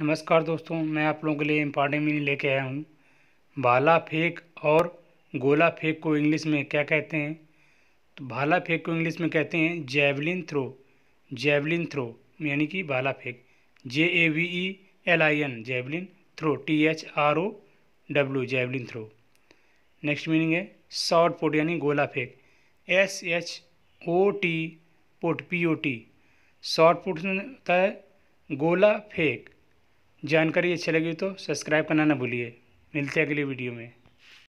नमस्कार दोस्तों मैं आप लोगों के लिए इम्पॉर्टेंट मीनिंग लेके आया हूँ भाला फेंक और गोला फेंक को इंग्लिश में क्या कहते हैं तो भाला फेंक को इंग्लिश में कहते हैं जैवलिन थ्रो जैवलिन थ्रो यानी कि भाला फेंक J A V E L I N javelin throw T H R O W javelin throw next meaning है शॉर्ट पुट यानी गोला फेंक S H O T put P O T shot put होता है गोला फेंक जानकारी अच्छी लगी तो सब्सक्राइब करना ना भूलिए मिलते हैं अगली वीडियो में